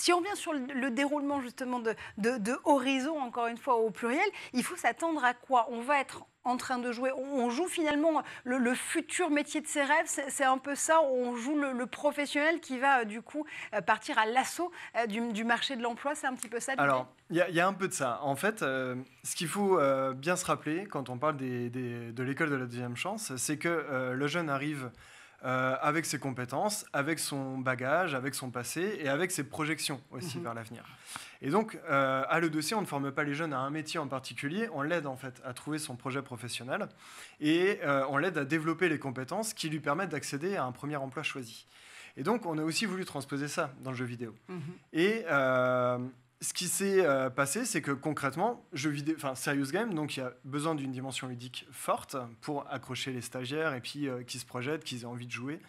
Si on revient sur le, déroulement justement de, Horizon, encore une fois au pluriel, il faut s'attendre à quoi On va être en train de jouer. On joue finalement le, futur métier de ses rêves, c'est un peu ça. On joue le, professionnel qui va euh, du coup euh, partir à l'assaut euh, du, marché de l'emploi. C'est un petit peu ça. Alors, il y, a un peu de ça. En fait, ce qu'il faut bien se rappeler quand on parle des, de l'école de la deuxième chance, c'est que le jeune arrive euh, avec ses compétences, avec son bagage, avec son passé et avec ses projections aussi mhm. vers l'avenir. Et donc, euh, à le dossier, on ne forme pas les jeunes à un métier en particulier, on l'aide en fait à trouver son projet professionnel et euh, on l'aide à développer les compétences qui lui permettent d'accéder à un premier emploi choisi. Et donc, on a aussi voulu transposer ça dans le jeu vidéo. Mhm. Et ce qui s'est euh, passé, c'est que concrètement, jeu vidéo, enfin serious game, donc il y a besoin d'une dimension ludique forte pour accrocher les stagiaires et puis qu'ils euh, qui se projettent, qu'ils aient envie de jouer.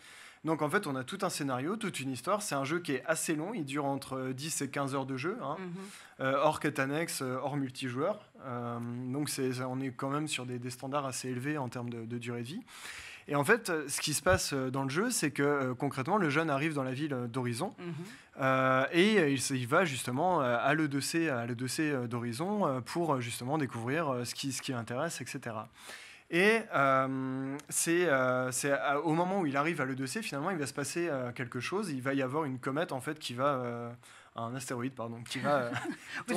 Donc en fait, on a tout un scénario, toute une histoire. C'est un jeu qui est assez long, il dure entre 10 euh, et 15 heures de jeu, hein. mm-hmm. hors quête annexe, hors multijoueur. donc on est quand même sur des, standards assez élevés en termes de durée de vie. Et en fait, euh, ce qui se passe euh, dans le jeu, c'est que euh, concrètement, le jeune arrive dans la ville d'Horizon mhm. et il, va justement à le à d'Horizon pour justement découvrir ce qui, ce qui l'intéresse, etc. Et euh, c'est euh, euh, au moment où il arrive à l'E2C, finalement, il va se passer euh, quelque chose. Il va y avoir une comète, en fait, qui va un astéroïde, pardon, qui va. si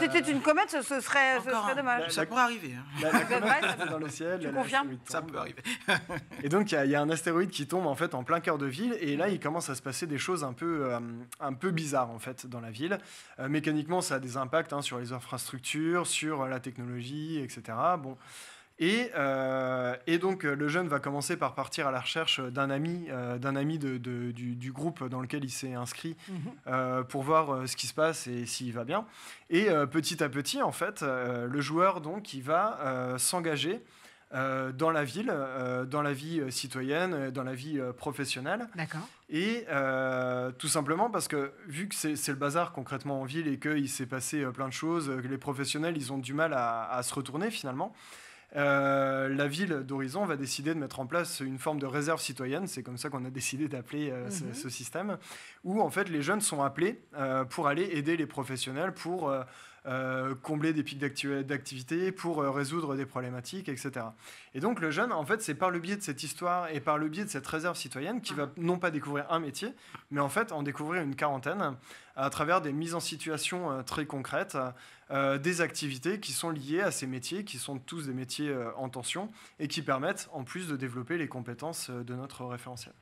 c'était une comète, ce, serait, dommage. Bah, ça pourrait arriver. Hein. dans le ciel. Tu Ça peut arriver. et donc, il y, a un astéroïde qui tombe en fait en plein cœur de ville, et là, il commence à se passer des choses un peu, un peu bizarres en fait dans la ville. mécaniquement, ça a des impacts hein, sur les infrastructures, sur la technologie, etc. Bon. Euh, et, donc euh, le jeune va commencer par partir à la recherche d'un ami, euh, d'un ami de, du, groupe dans lequel il s'est inscrit mhm. pour voir ce qui se passe et s'il va bien. Et petit à petit, en fait, le joueur donc il va s'engager dans la ville, dans la vie citoyenne, dans la vie professionnelle. D'accord. Et tout simplement parce que vu que c'est le bazar concrètement en ville et qu'il s'est passé plein de choses, que les professionnels, ils ont du mal à se retourner finalement. Euh, la ville d'Horizon va décider de mettre en place une forme de réserve citoyenne, c'est comme ça qu'on a décidé d'appeler euh, mhm. ce, système, où en fait les jeunes sont appelés euh, pour aller aider les professionnels pour euh, combler des pics d'activité, pour euh, résoudre des problématiques, etc. Et donc le jeune, en fait, c'est par le biais de cette histoire et par le biais de cette réserve citoyenne qui va ah. non pas découvrir un métier, mais en fait en découvrir une quarantaine à travers des mises en situation euh, très concrètes, des activités qui sont liées à ces métiers, qui sont tous des métiers en tension et qui permettent en plus de développer les compétences de notre référentiel.